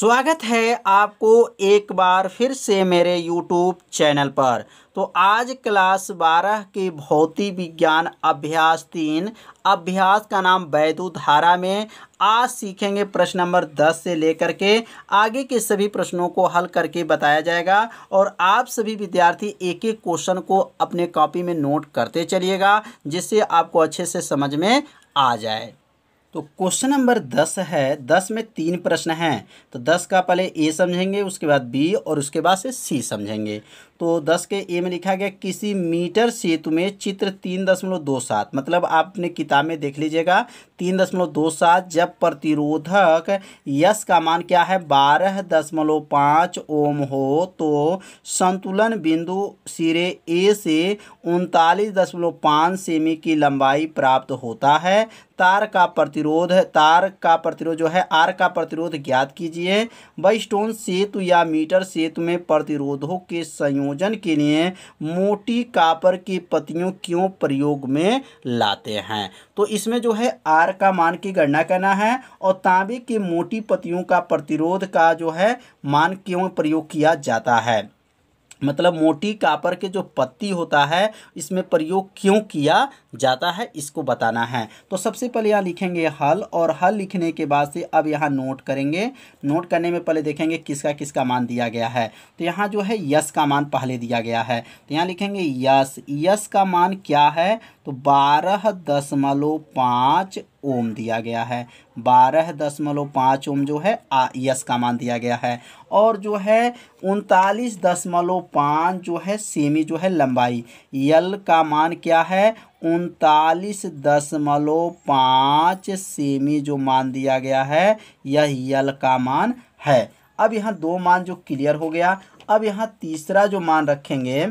स्वागत है आपको एक बार फिर से मेरे YouTube चैनल पर तो आज क्लास 12 के भौतिक विज्ञान अभ्यास तीन अभ्यास का नाम वैदु धारा में आज सीखेंगे प्रश्न नंबर 10 से लेकर के आगे के सभी प्रश्नों को हल करके बताया जाएगा और आप सभी विद्यार्थी एक एक क्वेश्चन को अपने कॉपी में नोट करते चलिएगा जिससे आपको अच्छे से समझ में आ जाए तो क्वेश्चन नंबर दस है दस में तीन प्रश्न हैं तो दस का पहले ए समझेंगे उसके बाद बी और उसके बाद से सी समझेंगे तो दस के ए में लिखा गया किसी मीटर सेतु में चित्र तीन दशमलव दो सात मतलब आपने किताब में देख लीजिएगा तीन दशमलव दो सात जब प्रतिरोधक यश का मान क्या है बारह दशमलव पाँच ओम हो तो संतुलन बिंदु सिरे ए से उनतालीस दशमलव पाँच सेमी की लंबाई प्राप्त होता है तार का प्रतिरोध तार का प्रतिरोध जो है आर का प्रतिरोध ज्ञात कीजिए बाई स्टोन सेतु या मीटर सेतु में प्रतिरोधों के संयोजन संयोजन के लिए मोटी कापर की पत्तियों क्यों प्रयोग में लाते हैं तो इसमें जो है आर का मान की गणना करना है और तांबे की मोटी पत्तियों का प्रतिरोध का जो है मान क्यों प्रयोग किया जाता है मतलब मोटी कापर के जो पत्ती होता है इसमें प्रयोग क्यों किया जाता है इसको बताना है तो सबसे पहले यहाँ लिखेंगे हल और हल लिखने के बाद से अब यहाँ नोट करेंगे नोट करने में पहले देखेंगे किसका किसका मान दिया गया है तो यहाँ जो है यस का मान पहले दिया गया है तो यहाँ लिखेंगे यस यस का मान क्या है तो बारह दशमलव पाँच ओम दिया गया है बारह दशमलव पाँच ओम जो है आ, यस का मान दिया गया है और जो है उनतालीस दशमलव पाँच जो है सेमी जो है लंबाई यल का मान क्या है उनतालीस दशमलव पाँच सेमी जो मान दिया गया है यह यल का मान है अब यहाँ दो मान जो क्लियर हो गया अब यहाँ तीसरा जो मान रखेंगे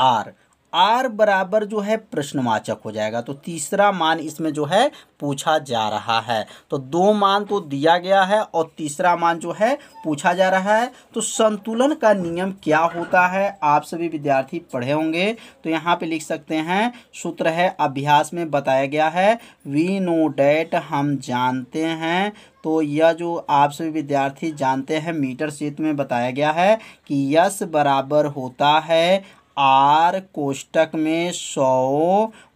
आर आर बराबर जो है प्रश्नवाचक हो जाएगा तो तीसरा मान इसमें जो है पूछा जा रहा है तो दो मान तो दिया गया है और तीसरा मान जो है पूछा जा रहा है तो संतुलन का नियम क्या होता है आप सभी विद्यार्थी पढ़े होंगे तो यहाँ पे लिख सकते हैं सूत्र है अभ्यास में बताया गया है वी नो डैट हम जानते हैं तो यह जो आप सभी विद्यार्थी जानते हैं मीटर क्षेत्र में बताया गया है कि यस बराबर होता है आर कोष्टक में सौ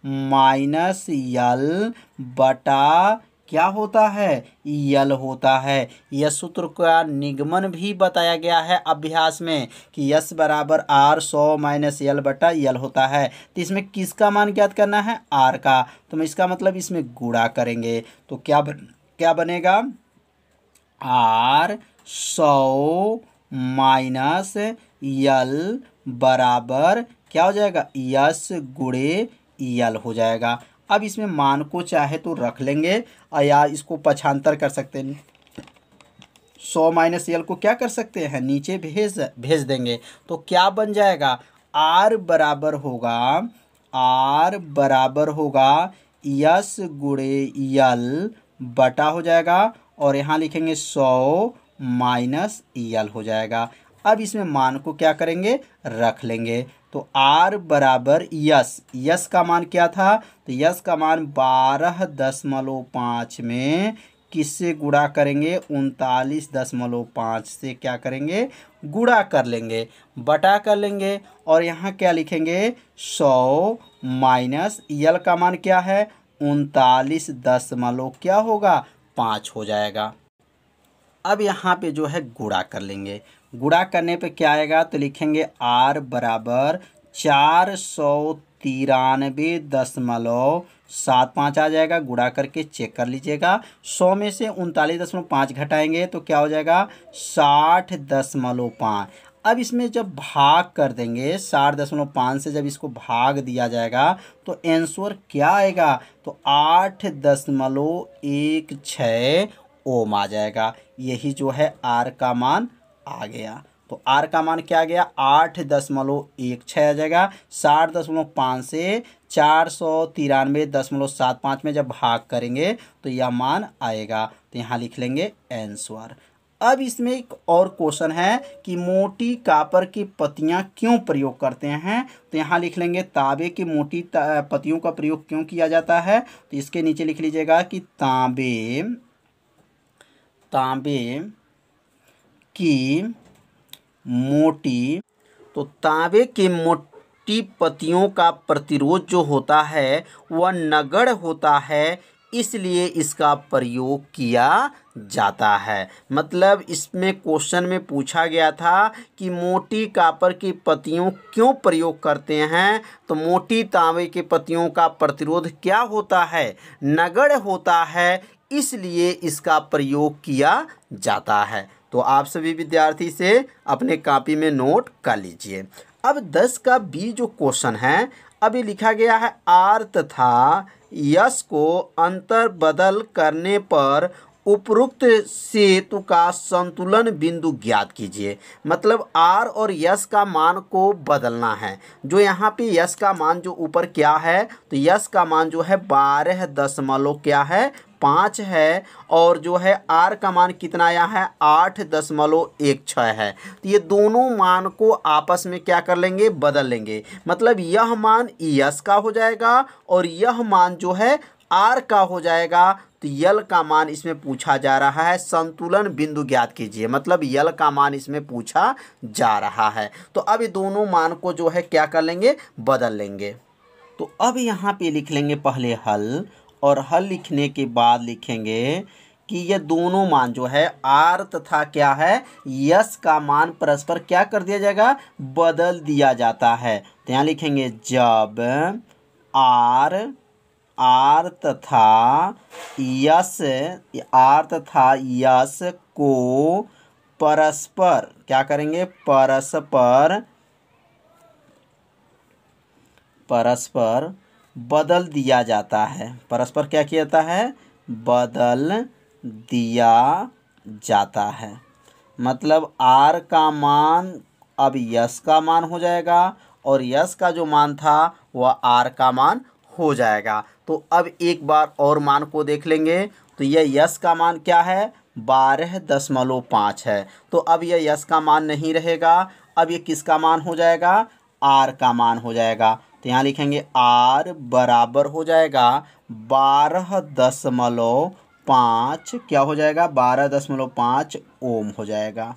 माइनस यल बटा क्या होता है यल होता है यह सूत्र का निगमन भी बताया गया है अभ्यास में कि यस बराबर आर सौ माइनस यल बटा यल होता है तो इसमें किसका मान ज्ञात करना है आर का तो हम इसका मतलब इसमें गुड़ा करेंगे तो क्या बन, क्या बनेगा आर सौ माइनस यल बराबर क्या हो जाएगा यस गुड़े यल हो जाएगा अब इसमें मान को चाहे तो रख लेंगे या इसको पछांतर कर सकते हैं सौ माइनस यल को क्या कर सकते हैं नीचे भेज भेज देंगे तो क्या बन जाएगा आर बराबर होगा आर बराबर होगा यस गुड़े यल बटा हो जाएगा और यहाँ लिखेंगे सौ माइनस यल हो जाएगा अब इसमें मान को क्या करेंगे रख लेंगे तो आर बराबर यस यस का मान क्या था तो यस का मान बारह दशमलव पाँच में किससे गुड़ा करेंगे उनतालीस दशमलव पाँच से क्या करेंगे गुड़ा कर लेंगे बटा कर लेंगे और यहाँ क्या लिखेंगे सौ माइनस यल का मान क्या है उनतालीस दशमलव क्या होगा पाँच हो जाएगा अब यहाँ पे जो है गुड़ा कर लेंगे गुड़ा करने पे क्या आएगा तो लिखेंगे आर बराबर चार सौ तिरानबे दशमलव सात पाँच आ जाएगा गुड़ा करके चेक कर लीजिएगा सौ में से उनतालीस दशमलव पाँच घटाएंगे तो क्या हो जाएगा साठ दशमलव पाँच अब इसमें जब भाग कर देंगे साठ दशमलव पाँच से जब इसको भाग दिया जाएगा तो आंसर क्या आएगा तो आठ दशमलव एक छः ओम आ जाएगा यही जो है आर का मान आ गया तो आर का मान क्या आ गया आठ दशमलव एक छः आ जाएगा साठ दशमलव पाँच से चार सौ तिरानवे दशमलव सात पाँच में जब भाग करेंगे तो यह मान आएगा तो यहाँ लिख लेंगे एंसवर अब इसमें एक और क्वेश्चन है कि मोटी कापर की पत्तियां क्यों प्रयोग करते हैं तो यहाँ लिख लेंगे तांबे की मोटी पत्तियों का प्रयोग क्यों किया जाता है तो इसके नीचे लिख लीजिएगा कि तांबे तांबे की मोटी तो तांबे के मोटी पतियों का प्रतिरोध जो होता है वह नगढ़ होता है इसलिए इसका प्रयोग किया जाता है मतलब इसमें क्वेश्चन में पूछा गया था कि मोटी कापर की पतियों क्यों प्रयोग करते हैं तो मोटी तांबे के पतियों का प्रतिरोध क्या होता है नगढ़ होता है इसलिए इसका प्रयोग किया जाता है तो आप सभी विद्यार्थी से अपने कापी में नोट कर लीजिए अब दस का बी जो क्वेश्चन है अभी लिखा गया है आर तथा यश को अंतर बदल करने पर उपरोक्त सेतु का संतुलन बिंदु ज्ञात कीजिए मतलब आर और यश का मान को बदलना है जो यहाँ पे यश का मान जो ऊपर क्या है तो यश का मान जो है बारह दशमलव क्या है पाँच है और जो है आर का मान कितना आया है आठ दशमलव एक छः है तो ये दोनों मान को आपस में क्या कर लेंगे बदल लेंगे मतलब यह मान यस का हो जाएगा और यह मान जो है आर का हो जाएगा तो यल का मान इसमें पूछा जा रहा है संतुलन बिंदु ज्ञात कीजिए मतलब यल का मान इसमें पूछा जा रहा है तो अब ये दोनों मान को जो है क्या कर लेंगे बदल लेंगे तो अब यहाँ पे लिख लेंगे पहले हल और हल लिखने के बाद लिखेंगे कि ये दोनों मान जो है आर तथा क्या है यस का मान परस्पर क्या कर दिया जाएगा बदल दिया जाता है तो यहाँ लिखेंगे जब आर आर तथा यस आर तथा यस को परस्पर क्या करेंगे परस्पर परस्पर बदल दिया जाता है परस्पर क्या किया जाता है बदल दिया जाता है मतलब आर का मान अब यस का मान हो जाएगा और यस का जो मान था वह आर का मान हो जाएगा तो अब एक बार और मान को देख लेंगे तो यह यस का मान क्या है बारह दशमलव पाँच है तो अब यह यस का मान नहीं रहेगा अब ये किसका मान हो जाएगा आर का मान हो जाएगा तो यहाँ लिखेंगे आर बराबर हो जाएगा बारह दशमलव पाँच क्या हो जाएगा बारह दशमलव पाँच ओम हो जाएगा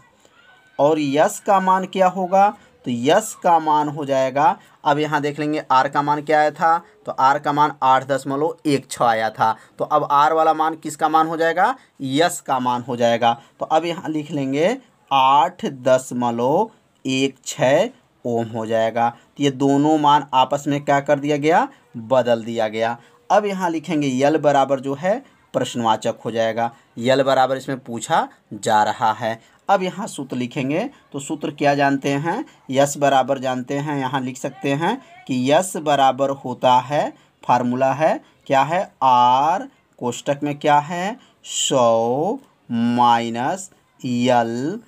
और यस का मान क्या होगा तो यस का मान हो जाएगा अब यहाँ देख लेंगे आर का मान क्या आया था तो आर का मान आठ दशमलव एक छः आया था तो अब आर वाला मान किसका मान हो जाएगा यस का मान हो जाएगा तो अब यहाँ लिख लेंगे आठ दशमलव एक छः ओम हो जाएगा तो ये दोनों मान आपस में क्या कर दिया गया बदल दिया गया अब यहाँ लिखेंगे यल बराबर जो है प्रश्नवाचक हो जाएगा यल बराबर इसमें पूछा जा रहा है अब यहाँ सूत्र लिखेंगे तो सूत्र क्या जानते हैं यस बराबर जानते हैं यहाँ लिख सकते हैं कि यस बराबर होता है फार्मूला है क्या है आर कोष्टक में क्या है सौ माइनस यल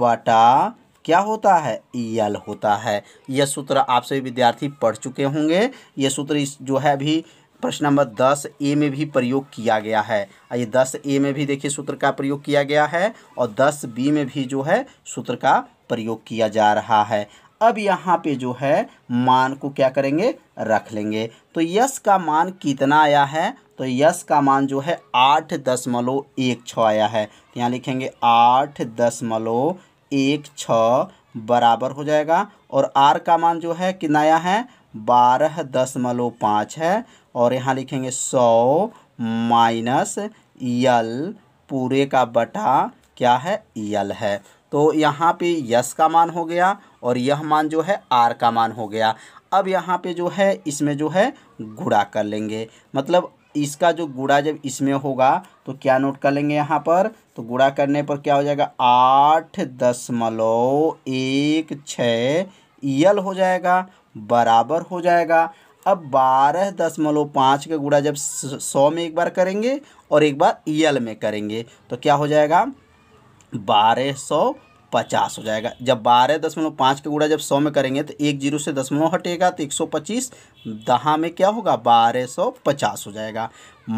बटा क्या होता है यल होता है यह सूत्र आप सभी विद्यार्थी पढ़ चुके होंगे यह सूत्र इस जो है अभी प्रश्न नंबर दस ए में भी प्रयोग किया गया है ये दस ए में भी देखिए सूत्र का प्रयोग किया गया है और दस बी में भी जो है सूत्र का प्रयोग किया जा रहा है अब यहाँ पे जो है मान को क्या करेंगे रख लेंगे तो यश का मान कितना आया है तो यश का मान जो है आठ दशमलव एक छ आया है तो यहाँ लिखेंगे आठ दशमलव एक छः बराबर हो जाएगा और आर का मान जो है कितना आया है बारह दशमलव पाँच है और यहाँ लिखेंगे सौ माइनस यल पूरे का बटा क्या है यल है तो यहाँ पे यस का मान हो गया और यह मान जो है आर का मान हो गया अब यहाँ पे जो है इसमें जो है गुड़ा कर लेंगे मतलब इसका जो गुड़ा जब इसमें होगा तो क्या नोट कर लेंगे यहाँ पर तो गुड़ा करने पर क्या हो जाएगा आठ दशमलव एक छल यल हो जाएगा बराबर हो जाएगा अब बारह दशमलव पाँच का गुड़ा जब सौ में एक बार करेंगे और एक बार यल में करेंगे तो क्या हो जाएगा बारह सौ पचास हो जाएगा जब बारह दशमलव पाँच का गुड़ा जब सौ में करेंगे तो एक जीरो से दशमलव हटेगा तो एक सौ पच्चीस दहा में क्या होगा बारह सौ पचास हो जाएगा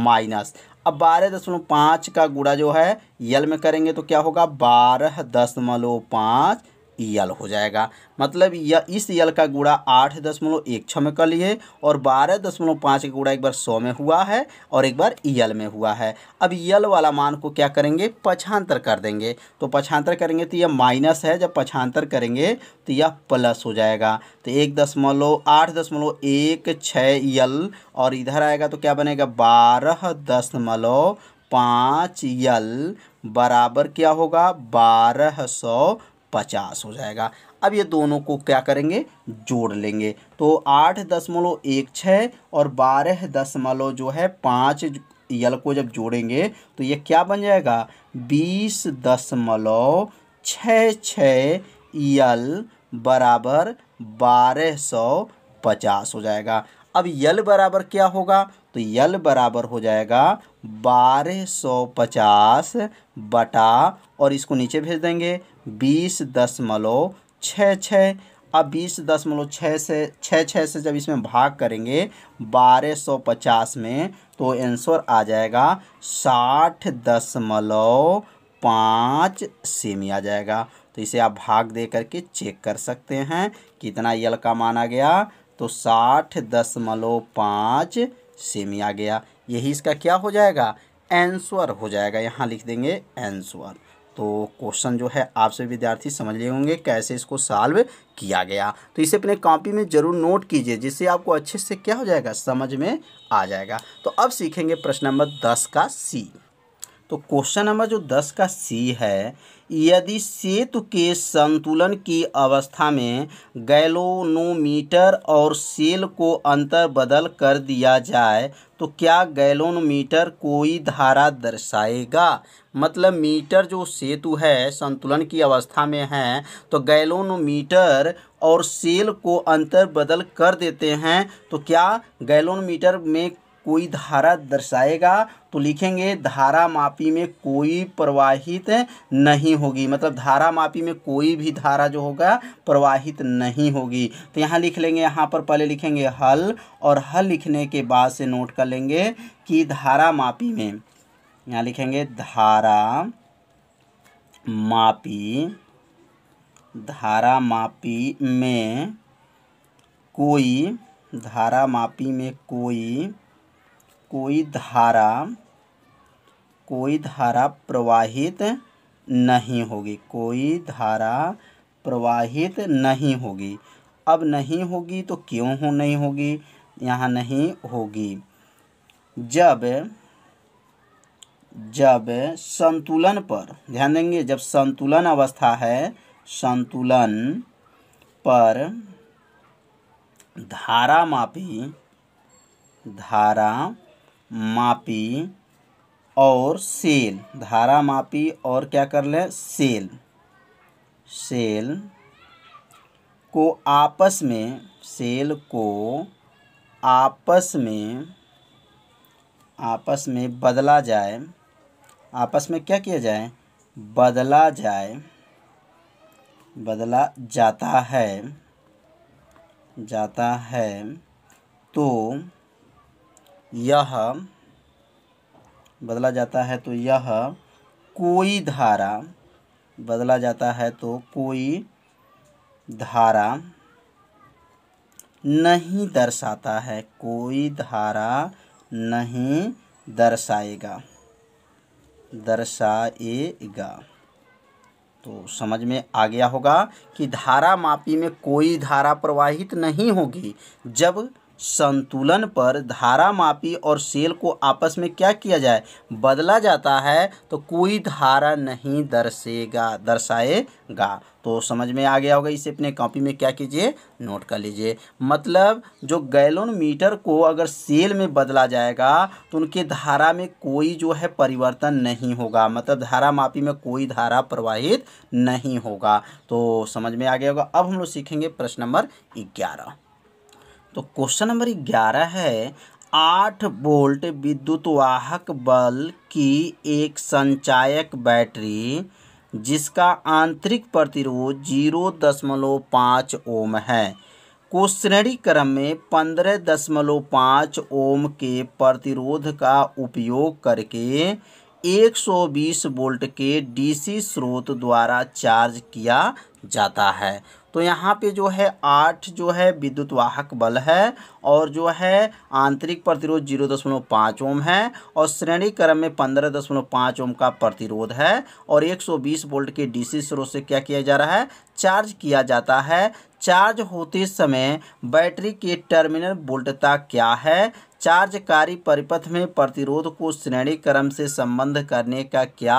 माइनस अब बारह दशमलव पाँच का गुड़ा जो है यल में करेंगे तो क्या होगा बारह दशमलव पाँच यल e हो जाएगा मतलब यह इस यल e का गुड़ा आठ दशमलव एक छः में कर लिए और बारह दशमलव पाँच का गुड़ा एक बार सौ में हुआ है और एक बार यल e में हुआ है अब यल वाला मान को क्या करेंगे पछांतर कर देंगे तो पछांतर करेंगे तो यह माइनस है जब पछांतर करेंगे तो यह प्लस हो जाएगा तो एक दशमलव आठ दशमलव एक छः यल और इधर आएगा तो क्या बनेगा बारह दशमलव पाँच यल बराबर क्या होगा बारह सौ पचास हो जाएगा अब ये दोनों को क्या करेंगे जोड़ लेंगे तो आठ दशमलव एक छः और बारह दशमलव जो है पाँच यल को जब जोड़ेंगे तो ये क्या बन जाएगा बीस दशमलव छः छः यल बराबर बारह सौ पचास हो जाएगा अब यल बराबर क्या होगा तो यल बराबर हो जाएगा बारह सौ पचास बटा और इसको नीचे भेज देंगे बीस दशमलव छः छः अब बीस दशमलव छः से छः छः से जब इसमें भाग करेंगे बारह सौ पचास में तो आंसर आ जाएगा साठ दशमलव पाँच सेमी आ जाएगा तो इसे आप भाग दे करके चेक कर सकते हैं कितना यल का माना गया तो साठ दशमलव पाँच सेमी आ गया यही इसका क्या हो जाएगा आंसर हो जाएगा यहाँ लिख देंगे आंसर तो क्वेश्चन जो है आपसे विद्यार्थी समझ लिए होंगे कैसे इसको सॉल्व किया गया तो इसे अपने कॉपी में जरूर नोट कीजिए जिससे आपको अच्छे से क्या हो जाएगा समझ में आ जाएगा तो अब सीखेंगे प्रश्न नंबर दस का सी तो क्वेश्चन नंबर जो दस का सी है यदि सेतु के संतुलन की अवस्था में गैलोनोमीटर और सेल को अंतर बदल कर दिया जाए तो क्या गैलोनोमीटर कोई धारा दर्शाएगा मतलब मीटर जो सेतु है संतुलन की अवस्था में है तो गैलोनोमीटर और सेल को अंतर बदल कर देते हैं तो क्या गैलोनोमीटर में कोई धारा दर्शाएगा तो लिखेंगे धारा मापी में कोई प्रवाहित नहीं होगी मतलब धारा मापी में कोई भी धारा जो होगा प्रवाहित नहीं होगी तो यहाँ लिख लेंगे यहाँ पर पहले लिखेंगे हल और हल लिखने के बाद से नोट कर लेंगे कि धारा मापी में यहाँ लिखेंगे धारा मापी धारा मापी में कोई धारा मापी में कोई कोई धारा कोई धारा प्रवाहित नहीं होगी कोई धारा प्रवाहित नहीं होगी अब नहीं होगी तो क्यों हो नहीं होगी यहाँ नहीं होगी जब जब संतुलन पर ध्यान देंगे जब संतुलन अवस्था है संतुलन पर धारा मापी धारा मापी और सेल धारा मापी और क्या कर लें सेल सेल को आपस में सेल को आपस में आपस में बदला जाए आपस में क्या किया जाए बदला जाए बदला जाता है जाता है तो यह बदला जाता है तो यह कोई धारा बदला जाता है तो कोई धारा नहीं दर्शाता है कोई धारा नहीं दर्शाएगा दर्शाएगा तो समझ में आ गया होगा कि धारा मापी में कोई धारा प्रवाहित नहीं होगी जब संतुलन पर धारा मापी और सेल को आपस में क्या किया जाए बदला जाता है तो कोई धारा नहीं दर्शेगा दर्शाएगा तो समझ में आ गया होगा इसे अपने कॉपी में क्या कीजिए नोट कर लीजिए मतलब जो गैलोन मीटर को अगर सेल में बदला जाएगा तो उनके धारा में कोई जो है परिवर्तन नहीं होगा मतलब धारा मापी में कोई धारा प्रवाहित नहीं होगा तो समझ में आ गया होगा अब हम लोग सीखेंगे प्रश्न नंबर ग्यारह तो क्वेश्चन नंबर ग्यारह है आठ वोल्ट विद्युत वाहक बल की एक संचायक बैटरी जिसका आंतरिक प्रतिरोध जीरो दशमलव पाँच ओम है को श्रेणी क्रम में पंद्रह दशमलव पाँच ओम के प्रतिरोध का उपयोग करके एक सौ बीस वोल्ट के डीसी स्रोत द्वारा चार्ज किया जाता है तो यहाँ पे जो है आठ जो है विद्युत वाहक बल है और जो है आंतरिक प्रतिरोध जीरो दशमलव पाँच ओम है और श्रेणी क्रम में पंद्रह दशमलव पाँच ओम का प्रतिरोध है और एक सौ बीस वोल्ट के डीसी स्रोत से क्या किया जा रहा है चार्ज किया जाता है चार्ज होते समय बैटरी के टर्मिनल वोल्टता क्या है चार्जकारी परिपथ में प्रतिरोध को श्रेणी क्रम से संबंध करने का क्या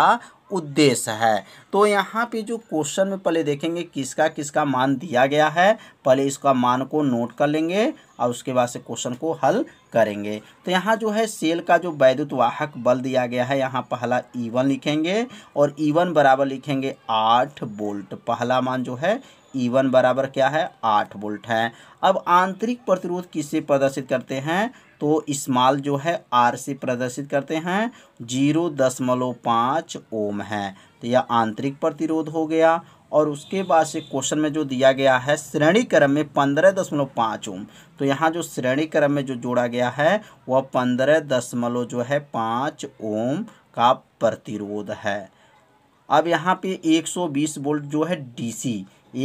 उद्देश्य है तो यहाँ पे जो क्वेश्चन में पहले देखेंगे किसका किसका मान दिया गया है पहले इसका मान को नोट कर लेंगे और उसके बाद से क्वेश्चन को हल करेंगे तो यहाँ जो है सेल का जो वैद्युत वाहक बल दिया गया है यहाँ पहला ईवन e लिखेंगे और ईवन e बराबर लिखेंगे आठ बोल्ट पहला मान जो है ईवन e बराबर क्या है आठ बोल्ट है अब आंतरिक प्रतिरोध किससे प्रदर्शित करते हैं तो इस्माल जो है आर से प्रदर्शित करते हैं जीरो दशमलव पाँच ओम है तो यह आंतरिक प्रतिरोध हो गया और उसके बाद से क्वेश्चन में जो दिया गया है श्रेणी क्रम में पंद्रह दशमलव पाँच ओम तो यहाँ जो श्रेणी क्रम में जो जोड़ा गया है वह पंद्रह दशमलव जो है पाँच ओम का प्रतिरोध है अब यहाँ पे 120 वोल्ट जो है डीसी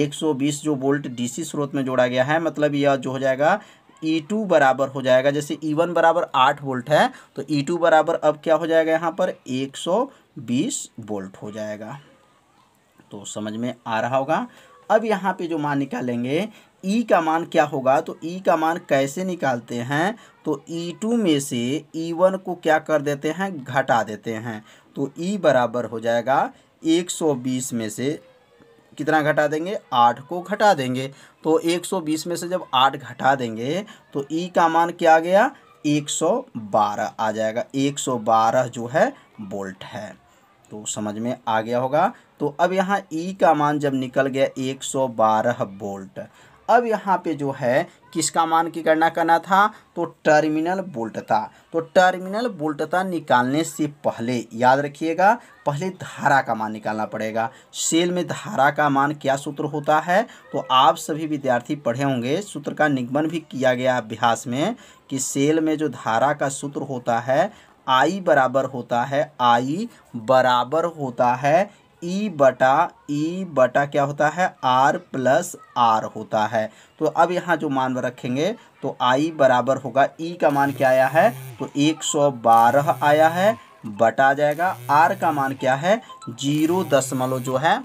120 जो वोल्ट डीसी स्रोत में जोड़ा गया है मतलब यह जो हो जाएगा ई e टू बराबर हो जाएगा जैसे ई e वन बराबर आठ वोल्ट है तो ई e टू बराबर अब क्या हो जाएगा यहाँ पर एक सौ बीस वोल्ट हो जाएगा तो समझ में आ रहा होगा अब यहाँ पे जो मान निकालेंगे ई का मान क्या होगा तो ई का मान कैसे निकालते हैं तो ई टू में से ई वन को क्या कर देते हैं घटा देते हैं तो ई बराबर हो जाएगा 120 में से कितना घटा देंगे आठ को घटा देंगे तो एक सौ बीस में से जब आठ घटा देंगे तो ई e का मान क्या आ गया एक सौ बारह आ जाएगा एक सौ बारह जो है बोल्ट है तो समझ में आ गया होगा तो अब यहाँ ई e का मान जब निकल गया एक सौ बारह बोल्ट अब यहाँ पे जो है किसका मान की गणना करना था तो टर्मिनल बोल्टता तो टर्मिनल बोल्टता निकालने से पहले याद रखिएगा पहले धारा का मान निकालना पड़ेगा सेल में धारा का मान क्या सूत्र होता है तो आप सभी विद्यार्थी पढ़े होंगे सूत्र का निगमन भी किया गया अभ्यास में कि सेल में जो धारा का सूत्र होता है आई बराबर होता है आई बराबर होता है ई बटा ई बटा क्या होता है आर प्लस आर होता है तो अब यहाँ जो मान रखेंगे तो आई बराबर होगा ई का मान क्या आया है तो 112 आया है बटा जाएगा आर का मान क्या है जीरो दशमलव जो है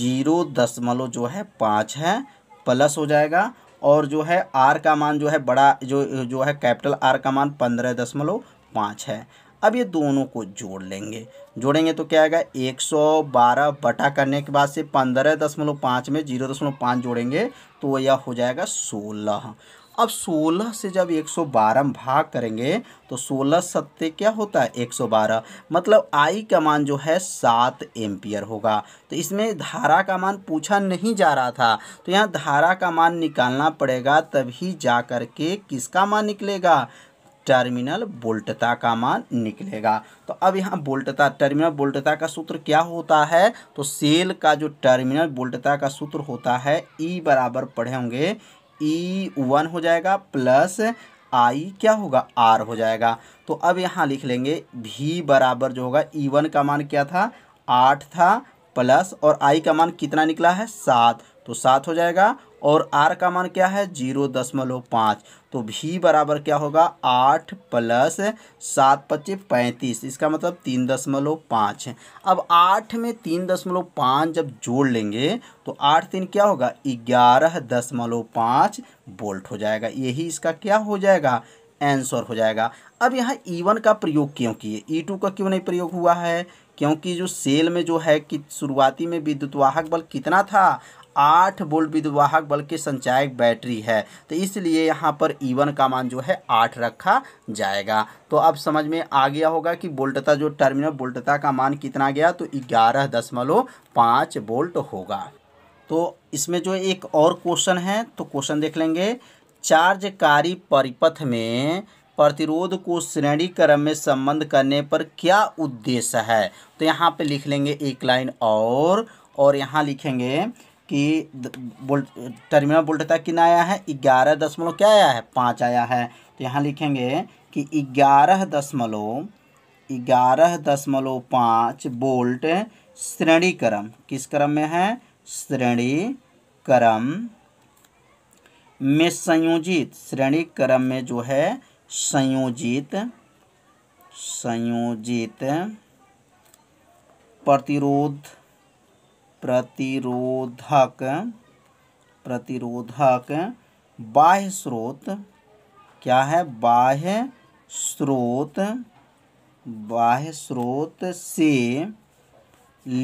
जीरो दशमलव जो है पाँच है प्लस हो जाएगा और जो है आर का मान जो है बड़ा जो जो है कैपिटल आर का मान पंद्रह दशमलव पाँच है अब ये दोनों को जोड़ लेंगे जोड़ेंगे तो क्या आएगा एक सौ बारह बटा करने के बाद से पंद्रह दशमलव पाँच में जीरो दशमलव पाँच जोड़ेंगे तो यह हो जाएगा सोलह अब 16 से जब 112 हम भाग करेंगे तो 16 सत्य क्या होता है 112 मतलब आई का मान जो है सात एम्पियर होगा तो इसमें धारा का मान पूछा नहीं जा रहा था तो यहाँ धारा का मान निकालना पड़ेगा तभी जा कर के किसका मान निकलेगा टर्मिनल बोल्टता का मान निकलेगा तो अब यहाँ बोल्टता टर्मिनल बोल्टता का सूत्र क्या होता है तो सेल का जो टर्मिनल बोल्टता का सूत्र होता है ई e बराबर पढ़े होंगे ई e वन हो जाएगा प्लस आई क्या होगा आर हो जाएगा तो अब यहाँ लिख लेंगे भी बराबर जो होगा ई e वन का मान क्या था आठ था प्लस और आई का मान कितना निकला है सात तो सात हो जाएगा और आर का मान क्या है जीरो दशमलव पाँच तो भी बराबर क्या होगा आठ प्लस सात पच्चे पैंतीस इसका मतलब तीन दशमलव पाँच अब आठ में तीन दशमलव पाँच जब जोड़ लेंगे तो आठ तीन क्या होगा ग्यारह दशमलव पाँच बोल्ट हो जाएगा यही इसका क्या हो जाएगा आंसर हो जाएगा अब यहाँ ई e वन का प्रयोग क्यों किए ई e टू का क्यों नहीं प्रयोग हुआ है क्योंकि जो सेल में जो है कि शुरुआती में विद्युत वाहक बल कितना था आठ वोल्ट विद्युवाहक बल के संचायक बैटरी है तो इसलिए यहाँ पर ईवन e का मान जो है आठ रखा जाएगा तो अब समझ में आ गया होगा कि बोल्टता जो टर्मिनल बोल्टता का मान कितना गया तो ग्यारह दशमलव पाँच बोल्ट होगा तो इसमें जो एक और क्वेश्चन है तो क्वेश्चन देख लेंगे चार्जकारी परिपथ में प्रतिरोध को श्रेणी क्रम में संबंध करने पर क्या उद्देश्य है तो यहाँ पे लिख लेंगे एक लाइन और और यहाँ लिखेंगे कि टर्मिनल वोल्टेज कितना आया है ग्यारह दशमलव क्या आया है पाँच आया है तो यहाँ लिखेंगे कि ग्यारह दशमलव ग्यारह दशमलव पाँच वोल्ट श्रेणी क्रम किस क्रम में है श्रेणी क्रम में संयोजित श्रेणी क्रम में जो है संयोजित संयोजित प्रतिरोध प्रतिरोधक प्रतिरोधक बाह्य स्रोत क्या है बाह्य स्रोत बाह्य स्रोत से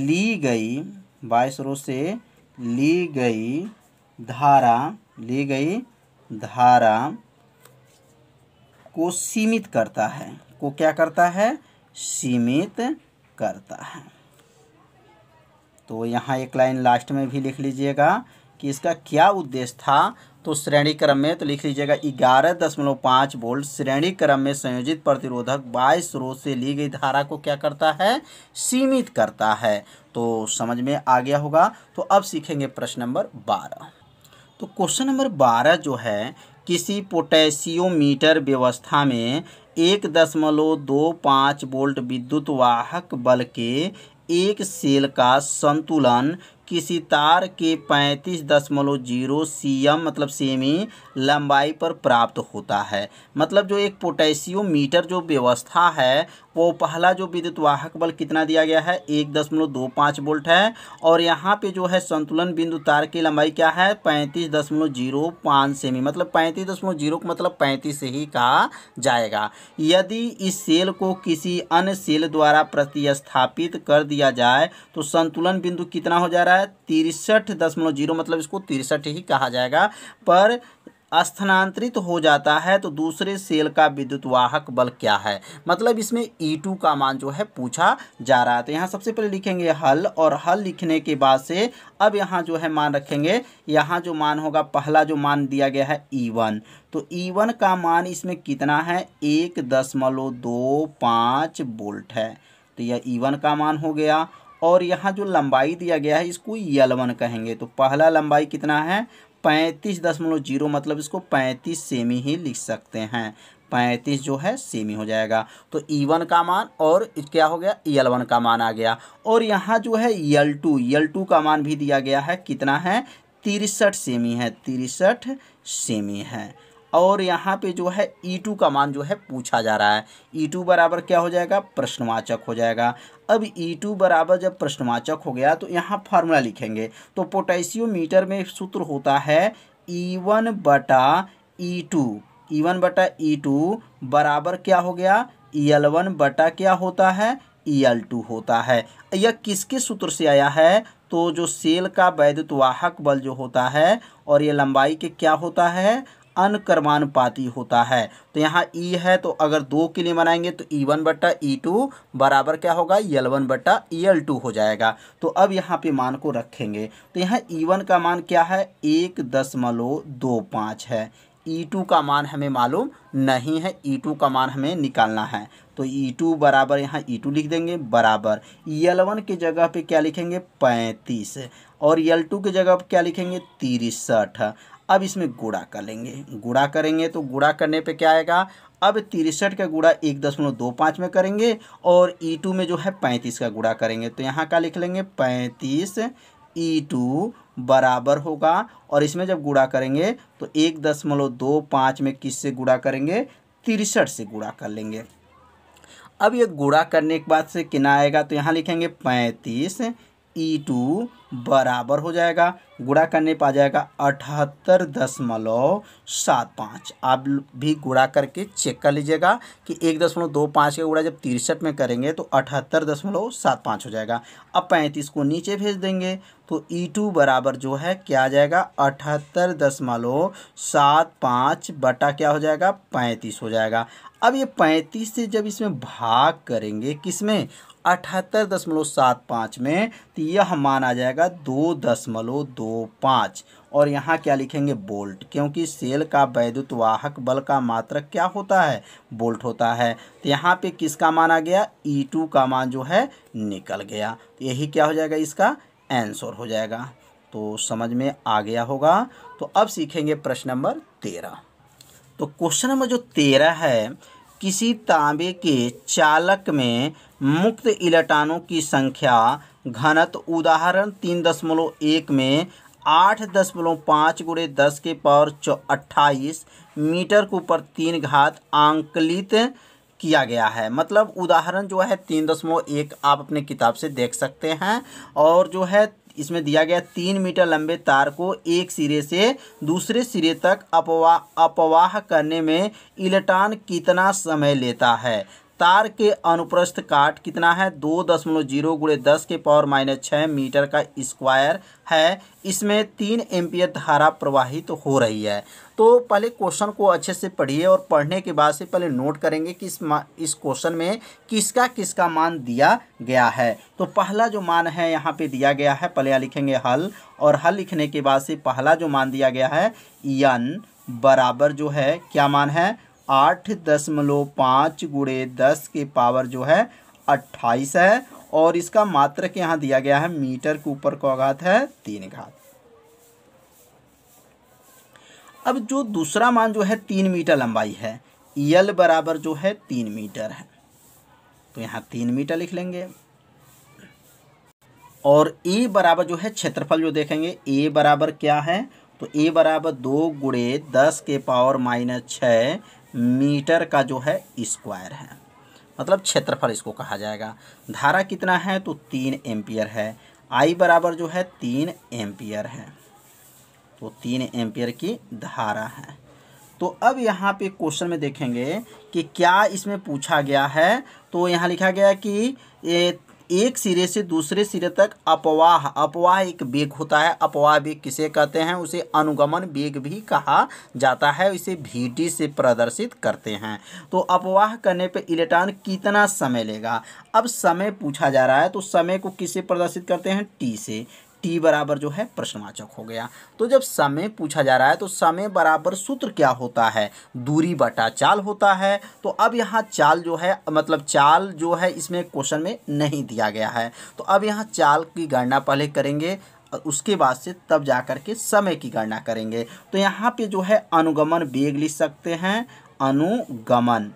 ली गई बाह्य स्रोत से ली गई धारा ली गई धारा को सीमित करता है को क्या करता है सीमित करता है तो यहाँ एक लाइन लास्ट में भी लिख लीजिएगा कि इसका क्या उद्देश्य था तो श्रेणी क्रम में तो लिख लीजिएगा ग्यारह दशमलव पाँच वोल्ट श्रेणी क्रम में संयोजित प्रतिरोधक बाईस स्रोत से ली गई धारा को क्या करता है सीमित करता है तो समझ में आ गया होगा तो अब सीखेंगे प्रश्न नंबर बारह तो क्वेश्चन नंबर बारह जो है किसी पोटेशियोमीटर व्यवस्था में एक दशमलव दो पाँच वोल्ट विद्युत वाहक बल के एक सेल का संतुलन किसी तार के पैंतीस दशमलव जीरो सी एम मतलब सेमी लंबाई पर प्राप्त होता है मतलब जो एक पोटेशियोमीटर जो व्यवस्था है वो पहला जो विद्युत वाहक बल कितना दिया गया है एक दशमलव दो पाँच वोल्ट है और यहाँ पे जो है संतुलन बिंदु तार की लंबाई क्या है पैंतीस दशमलव जीरो पाँच सेमी मतलब पैंतीस दशमलव जीरो मतलब पैंतीस से ही कहा जाएगा यदि इस सेल को किसी अन्य सेल द्वारा प्रतिस्थापित कर दिया जाए तो संतुलन बिंदु कितना हो जा रहा है होता है तिरसठ दशमलव जीरो मतलब इसको तिरसठ ही कहा जाएगा पर स्थानांतरित हो जाता है तो दूसरे सेल का विद्युत वाहक बल क्या है मतलब इसमें E2 का मान जो है पूछा जा रहा है तो यहाँ सबसे पहले लिखेंगे हल और हल लिखने के बाद से अब यहाँ जो है मान रखेंगे यहाँ जो मान होगा पहला जो मान दिया गया है ई e तो E1 का मान इसमें कितना है एक दशमलव दो पाँच वोल्ट है तो यह ई e का मान हो गया और यहाँ जो लंबाई दिया गया है इसको यल कहेंगे तो पहला लंबाई कितना है पैंतीस दशमलव जीरो मतलब इसको पैंतीस सेमी ही लिख सकते हैं पैंतीस जो है सेमी हो जाएगा तो ई e वन का मान और क्या हो गया यल वन का मान आ गया और यहाँ जो है यल टू यल टू का मान भी दिया गया है कितना है तिरसठ सेमी है तिरसठ सेमी है और यहाँ पे जो है ई e टू का मान जो है पूछा जा रहा है ई e टू बराबर क्या हो जाएगा प्रश्नवाचक हो जाएगा अब ई e टू बराबर जब प्रश्नवाचक हो गया तो यहाँ फार्मूला लिखेंगे तो पोटेशियोमीटर में सूत्र होता है ई वन बटा ई टू ई वन बटा ई टू बराबर क्या हो गया ई एल वन बटा क्या होता है ई एल टू होता है यह किसके सूत्र से आया है तो जो सेल का वैद्युतवाहक बल जो होता है और ये लंबाई के क्या होता है अनकर्मान होता है तो यहाँ ई e है तो अगर दो के लिए मनाएंगे तो ई e वन बट्टा ई e टू बराबर क्या होगा यल वन बट्टा ई एल टू हो जाएगा तो अब यहाँ पे मान को रखेंगे तो यहाँ ई वन का मान क्या है एक दशमलव दो पाँच है ई टू का मान हमें मालूम नहीं है ई टू का मान हमें निकालना है तो ई टू बराबर यहाँ ई टू लिख देंगे बराबर यल वन की जगह पे क्या लिखेंगे पैंतीस और यल टू की जगह पे क्या लिखेंगे तिरसठ अब इसमें गुड़ा कर लेंगे गुड़ा करेंगे तो गुड़ा करने पे क्या आएगा अब तिरसठ का गुड़ा एक दशमलव दो पाँच में करेंगे और ई e टू में जो है पैंतीस का गुड़ा करेंगे तो यहाँ का लिख लेंगे पैंतीस ई e टू बराबर होगा और इसमें जब गुड़ा करेंगे तो एक दशमलव दो पाँच में किस से गुड़ा करेंगे तिरसठ से गुड़ा कर लेंगे अब ये गुड़ा करने के बाद से किना आएगा तो यहाँ लिखेंगे पैंतीस ई e टू बराबर हो जाएगा गुड़ा करने पर आ जाएगा अठहत्तर दशमलव सात पाँच आप भी गुड़ा करके चेक कर लीजिएगा कि एक दशमलव दो पाँच का गुड़ा जब तिरसठ में करेंगे तो अठहत्तर दशमलव सात पाँच हो जाएगा अब पैंतीस को नीचे भेज देंगे तो ई e टू बराबर जो है क्या आ जाएगा अठहत्तर दशमलव सात पाँच बटा क्या हो जाएगा पैंतीस हो जाएगा अब ये पैंतीस से जब इसमें भाग करेंगे किसमें अठहत्तर दशमलव सात पाँच में तो यह मान आ जाएगा दो दशमलव दो पाँच और यहाँ क्या लिखेंगे बोल्ट क्योंकि सेल का वैद्युत वाहक बल का मात्रक क्या होता है बोल्ट होता है तो यहाँ पे किसका माना गया E2 का मान जो है निकल गया तो यही क्या हो जाएगा इसका आंसर हो जाएगा तो समझ में आ गया होगा तो अब सीखेंगे प्रश्न नंबर तेरह तो क्वेश्चन नंबर जो तेरह है किसी तांबे के चालक में मुक्त इलेक्ट्रॉनों की संख्या घनत्व उदाहरण तीन दशमलव एक में आठ दशमलव पाँच गुड़े दस के पावर चौ अट्ठाईस मीटर के ऊपर तीन घात आंकलित किया गया है मतलब उदाहरण जो है तीन दशमलव एक आप अपने किताब से देख सकते हैं और जो है इसमें दिया गया तीन मीटर लंबे तार को एक सिरे से दूसरे सिरे तक अपवा अपवाह करने में इलेक्ट्रॉन कितना समय लेता है विस्तार के अनुप्रस्थ काट कितना है दो दशमलव जीरो गुड़े दस के पावर माइनस छः मीटर का स्क्वायर है इसमें तीन एम्पियर धारा प्रवाहित तो हो रही है तो पहले क्वेश्चन को अच्छे से पढ़िए और पढ़ने के बाद से पहले नोट करेंगे कि इस इस क्वेश्चन में किसका किसका मान दिया गया है तो पहला जो मान है यहाँ पे दिया गया है पहले लिखेंगे हल और हल लिखने के बाद से पहला जो मान दिया गया है यन बराबर जो है क्या मान है आठ दशमलव पाँच गुड़े दस के पावर जो है अट्ठाईस है और इसका मात्रक यहाँ दिया गया है मीटर के ऊपर को घात है तीन घात अब जो दूसरा मान जो है तीन मीटर लंबाई है यल बराबर जो है तीन मीटर है तो यहाँ तीन मीटर लिख लेंगे और ए बराबर जो है क्षेत्रफल जो देखेंगे ए बराबर क्या है तो ए बराबर दो गुड़े दस के पावर माइनस छः मीटर का जो है स्क्वायर है मतलब क्षेत्रफल इसको कहा जाएगा धारा कितना है तो तीन एम्पियर है आई बराबर जो है तीन एम्पियर है तो तीन एम्पियर की धारा है तो अब यहाँ पे क्वेश्चन में देखेंगे कि क्या इसमें पूछा गया है तो यहाँ लिखा गया कि ये एक सिरे से दूसरे सिरे तक अपवाह अपवाह एक बेग होता है अपवाह बेग किसे कहते हैं उसे अनुगमन बेग भी कहा जाता है इसे भीटी से प्रदर्शित करते हैं तो अपवाह करने पर इलेक्ट्रॉन कितना समय लेगा अब समय पूछा जा रहा है तो समय को किसे प्रदर्शित करते हैं टी से टी बराबर जो है प्रश्नवाचक हो गया तो जब समय पूछा जा रहा है तो समय बराबर सूत्र क्या होता है दूरी बटा चाल होता है तो अब यहाँ चाल जो है मतलब चाल जो है इसमें क्वेश्चन में नहीं दिया गया है तो अब यहाँ चाल की गणना पहले करेंगे और उसके बाद से तब जा कर के समय की गणना करेंगे तो यहाँ पे जो है अनुगमन वेग लिख सकते हैं अनुगमन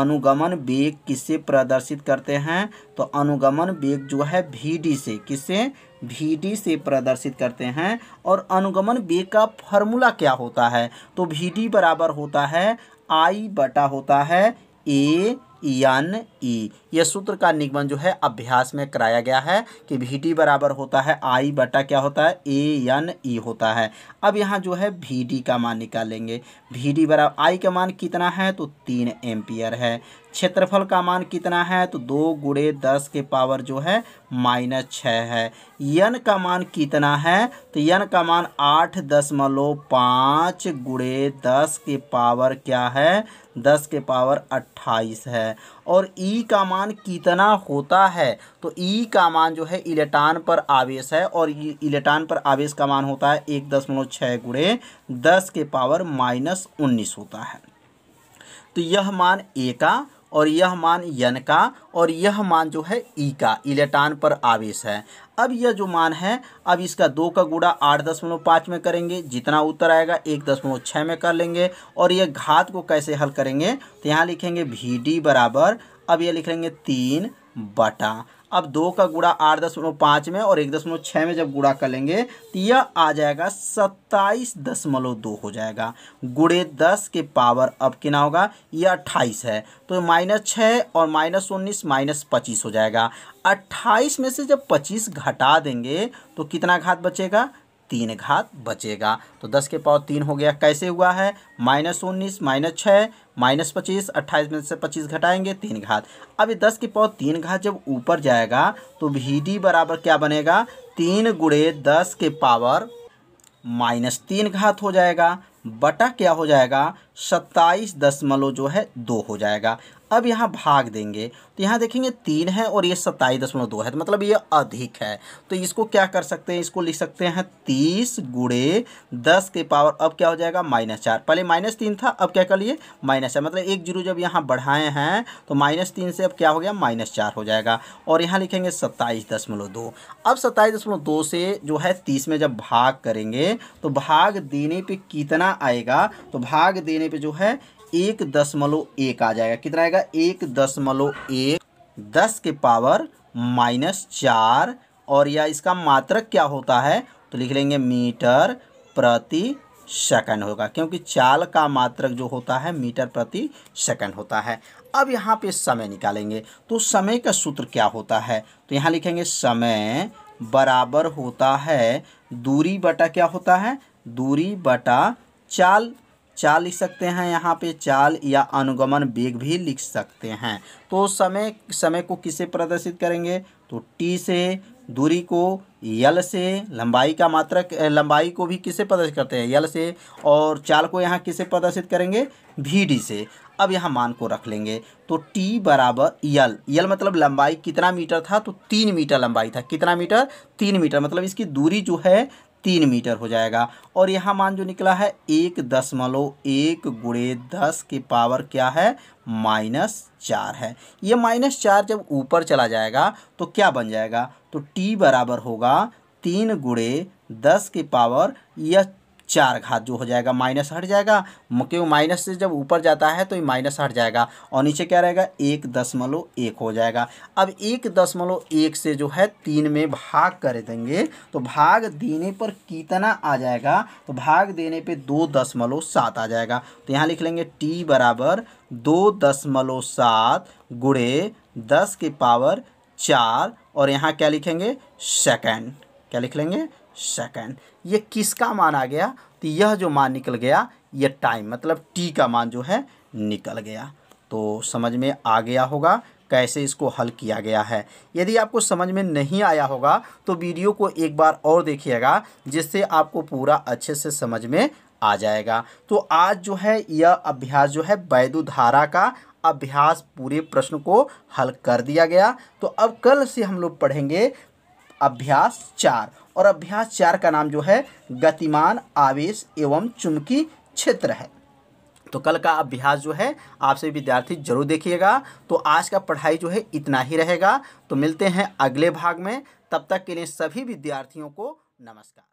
अनुगमन वेग किससे प्रदर्शित करते हैं तो अनुगमन वेग जो है भी डी से किससे वी से प्रदर्शित करते हैं और अनुगमन वेग का फॉर्मूला क्या होता है तो वी डी बराबर होता है आई बटा होता है ए एन ई यह सूत्र का निगमन जो है अभ्यास में कराया गया है कि भी डी बराबर होता है आई बटा क्या होता है ए एन ई होता है अब यहाँ जो है भी डी का मान निकालेंगे भी डी बराबर आई का मान कितना है तो तीन एम्पियर है क्षेत्रफल का मान कितना है तो दो गुड़े दस के पावर जो है माइनस छः है यन का मान कितना है तो यन का मान आठ दशमलव पाँच गुड़े दस के पावर क्या है दस के पावर अट्ठाईस है और ई का मान कितना होता है तो ई का मान जो है इलेक्ट्रॉन पर आवेश है और इलेक्ट्रॉन पर आवेश का मान होता है एक दशमलव छः गुड़े दस के पावर माइनस उन्नीस होता है तो यह मान ए का और यह मान यन का और यह मान जो है ई का इलेक्ट्रॉन पर आवेश है अब यह जो मान है अब इसका दो का गुड़ा आठ दशमलव पाँच में करेंगे जितना उत्तर आएगा एक दशमलव छः में कर लेंगे और यह घात को कैसे हल करेंगे तो यहाँ लिखेंगे भी डी बराबर अब यह लिख लेंगे तीन बटा अब दो का गुड़ा आठ दशमलव पाँच में और एक दशमलव छः में जब गुड़ा कर लेंगे तो यह आ जाएगा सत्ताईस दशमलव दो हो जाएगा गुड़े दस के पावर अब कितना होगा यह अट्ठाईस है तो माइनस छः और माइनस उन्नीस माइनस पच्चीस हो जाएगा अट्ठाईस में से जब पच्चीस घटा देंगे तो कितना घात बचेगा तीन घात बचेगा तो दस के पावर तीन हो गया कैसे हुआ है माइनस उन्नीस माइनस छः माइनस पच्चीस अट्ठाईस में से पच्चीस घटाएंगे तीन घात अब दस के पावर तीन घात जब ऊपर जाएगा तो भी डी बराबर क्या बनेगा तीन गुड़े दस के पावर माइनस तीन घात हो जाएगा बटा क्या हो जाएगा सत्ताईस दशमलव जो है दो हो जाएगा अब यहाँ भाग देंगे तो यहाँ देखेंगे तीन है और ये सत्ताईस दशमलव दो है तो मतलब ये अधिक है तो इसको क्या कर सकते हैं इसको लिख सकते हैं तीस गुड़े दस के पावर अब क्या हो जाएगा माइनस चार पहले माइनस तीन था अब क्या कर लिए माइनस चार मतलब एक जीरो जब यहाँ बढ़ाए हैं तो माइनस तीन से अब क्या हो गया माइनस चार हो जाएगा और यहाँ लिखेंगे सत्ताईस दशमलव दो अब सत्ताईस दशमलव दो से जो है तीस में जब भाग करेंगे तो भाग देने पर कितना आएगा तो भाग देने देने पे जो है एक दशमलव एक आ जाएगा कितना आएगा एक दशमलव एक दस के पावर माइनस चार और या इसका मात्रक क्या होता है तो लिख लेंगे मीटर प्रति सेकंड होगा क्योंकि चाल का मात्रक जो होता है मीटर प्रति सेकंड होता है अब यहाँ पे समय निकालेंगे तो समय का सूत्र क्या होता है तो यहाँ लिखेंगे समय बराबर होता है दूरी बटा क्या होता है दूरी बटा चाल चाल लिख सकते हैं यहाँ पे चाल या अनुगमन वेग भी लिख सकते हैं तो समय समय को किसे प्रदर्शित करेंगे तो टी से दूरी को यल से लंबाई का मात्रक लंबाई को भी किसे प्रदर्शित करते हैं यल से और चाल को यहाँ किसे प्रदर्शित करेंगे भी डी से अब यहाँ मान को रख लेंगे तो टी बराबर यल यल मतलब लंबाई कितना मीटर था तो तीन मीटर लंबाई था कितना मीटर तीन मीटर मतलब इसकी दूरी जो है तीन मीटर हो जाएगा और यहाँ मान जो निकला है एक दशमलव एक गुड़े दस के पावर क्या है माइनस चार है ये माइनस चार जब ऊपर चला जाएगा तो क्या बन जाएगा तो टी बराबर होगा तीन गुड़े दस के पावर यह चार घात जो हो जाएगा माइनस हट जाएगा क्यों माइनस से जब ऊपर जाता है तो ये माइनस हट जाएगा और नीचे क्या रहेगा एक दशमलव एक हो जाएगा अब एक दशमलव एक से जो है तीन में भाग कर देंगे तो भाग देने पर कितना आ जाएगा तो भाग देने पे दो दशमलव सात आ जाएगा तो यहाँ लिख लेंगे टी बराबर दो दशमलव सात गुड़े दस के पावर चार और यहाँ क्या लिखेंगे सेकेंड क्या लिख लेंगे सेकेंड ये किसका मान आ गया तो यह जो मान निकल गया ये टाइम मतलब टी का मान जो है निकल गया तो समझ में आ गया होगा कैसे इसको हल किया गया है यदि आपको समझ में नहीं आया होगा तो वीडियो को एक बार और देखिएगा जिससे आपको पूरा अच्छे से समझ में आ जाएगा तो आज जो है यह अभ्यास जो है वैद्य धारा का अभ्यास पूरे प्रश्न को हल कर दिया गया तो अब कल से हम लोग पढ़ेंगे अभ्यास चार और अभ्यास चार का नाम जो है गतिमान आवेश एवं चुंबकीय क्षेत्र है तो कल का अभ्यास जो है आपसे विद्यार्थी जरूर देखिएगा तो आज का पढ़ाई जो है इतना ही रहेगा तो मिलते हैं अगले भाग में तब तक के लिए सभी विद्यार्थियों को नमस्कार